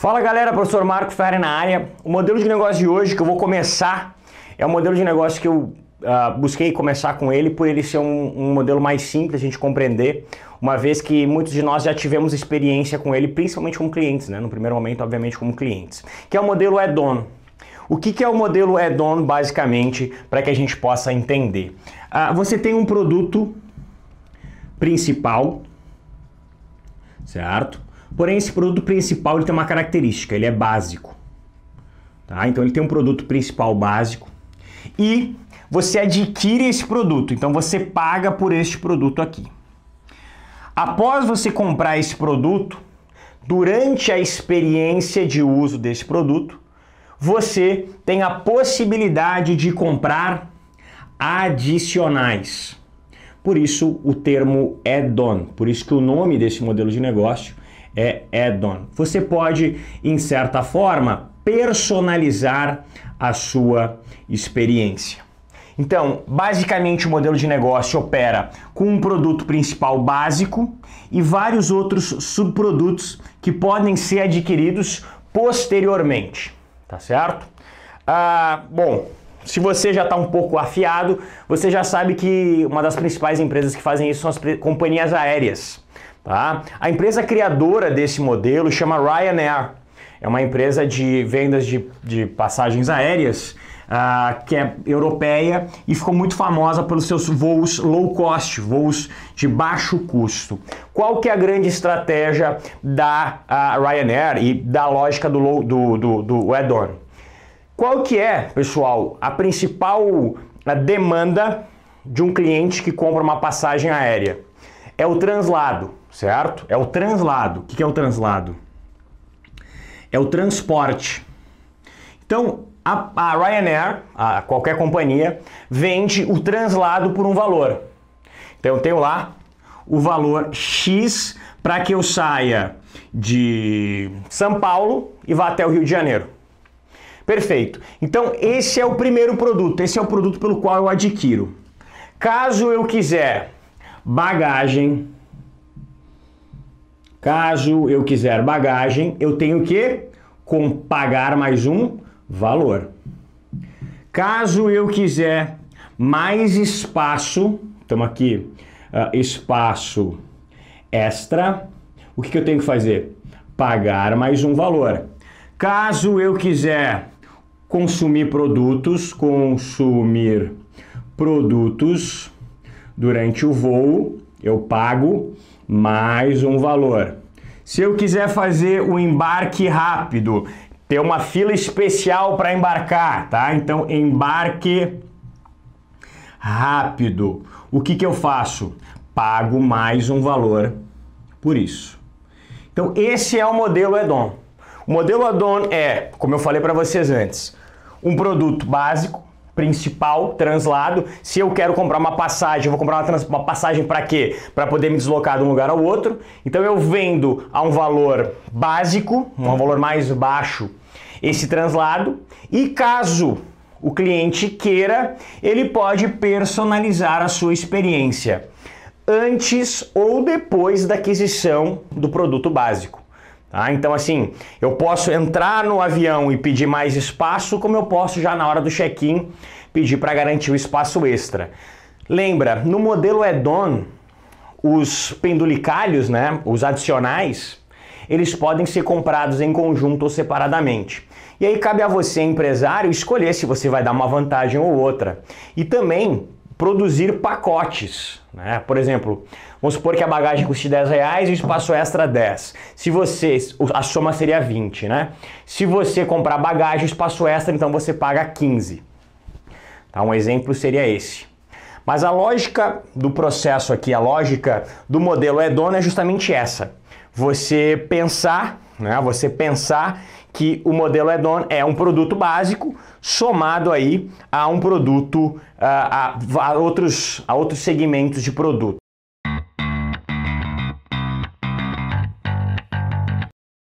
Fala galera, professor Marco Ferreira na área. O modelo de negócio de hoje que eu vou começar é um modelo de negócio que eu uh, busquei começar com ele por ele ser um, um, modelo mais simples a gente compreender, uma vez que muitos de nós já tivemos experiência com ele, principalmente como clientes, né? No primeiro momento, obviamente, como clientes. Que é o modelo é dono. O que, que é o modelo é dono, basicamente, para que a gente possa entender? Uh, você tem um produto principal, certo? Porém, esse produto principal ele tem uma característica, ele é básico. Tá? Então ele tem um produto principal básico e você adquire esse produto, então você paga por este produto aqui. Após você comprar esse produto, durante a experiência de uso desse produto, você tem a possibilidade de comprar adicionais. Por isso o termo add-on, por isso que o nome desse modelo de negócio é add-on. Você pode, em certa forma, personalizar a sua experiência. Então, basicamente o modelo de negócio opera com um produto principal básico e vários outros subprodutos que podem ser adquiridos posteriormente, tá certo? Ah, bom, se você já está um pouco afiado, você já sabe que uma das principais empresas que fazem isso são as companhias aéreas. Tá? A empresa criadora desse modelo chama Ryanair. É uma empresa de vendas de, de passagens aéreas Uh, que é europeia e ficou muito famosa pelos seus voos low cost, voos de baixo custo. Qual que é a grande estratégia da uh, Ryanair e da lógica do, low, do, do, do Qual que é, pessoal, a principal demanda de um cliente que compra uma passagem aérea? é o translado, certo? É o translado. O que é o translado? É o transporte. Então, a, a Ryanair, a qualquer companhia, vende o translado por um valor. Então, eu tenho lá o valor X para que eu saia de São Paulo e vá até o Rio de Janeiro. Perfeito. Então, esse é o primeiro produto, esse é o produto pelo qual eu adquiro. Caso eu quiser Bagagem. Caso eu quiser bagagem, eu tenho que com pagar mais um valor. Caso eu quiser mais espaço, estamos aqui, uh, espaço extra, o que, que eu tenho que fazer? Pagar mais um valor. Caso eu quiser consumir produtos, consumir produtos, durante o voo, eu pago mais um valor. Se eu quiser fazer o embarque rápido, ter uma fila especial para embarcar, tá? Então, embarque rápido. O que, que eu faço? Pago mais um valor por isso. Então, esse é o modelo Edon. O modelo Edon é, como eu falei para vocês antes, um produto básico principal, translado. Se eu quero comprar uma passagem, vou comprar uma, uma passagem para quê? Para poder me deslocar de um lugar ao outro. Então eu vendo a um valor básico, um uhum. valor mais baixo, esse translado. E caso o cliente queira, ele pode personalizar a sua experiência antes ou depois da aquisição do produto básico. Tá? Então, assim, eu posso entrar no avião e pedir mais espaço, como eu posso já na hora do check-in pedir para garantir o espaço extra. Lembra, no modelo Edon, os penduricalhos, né, os adicionais, eles podem ser comprados em conjunto ou separadamente. E aí cabe a você, empresário, escolher se você vai dar uma vantagem ou outra. E também produzir pacotes. Né? Por exemplo, vamos supor que a bagagem custe 10 reais e o espaço extra 10. Se você, a soma seria 20, né? Se você comprar bagagem e espaço extra, então você paga 15. Tá? Um exemplo seria esse. Mas a lógica do processo aqui, a lógica do modelo Edona é, é justamente essa. Você pensar, né? Você pensar que o modelo add-on é um produto básico somado aí a um produto, a, a, a, outros, a outros segmentos de produto.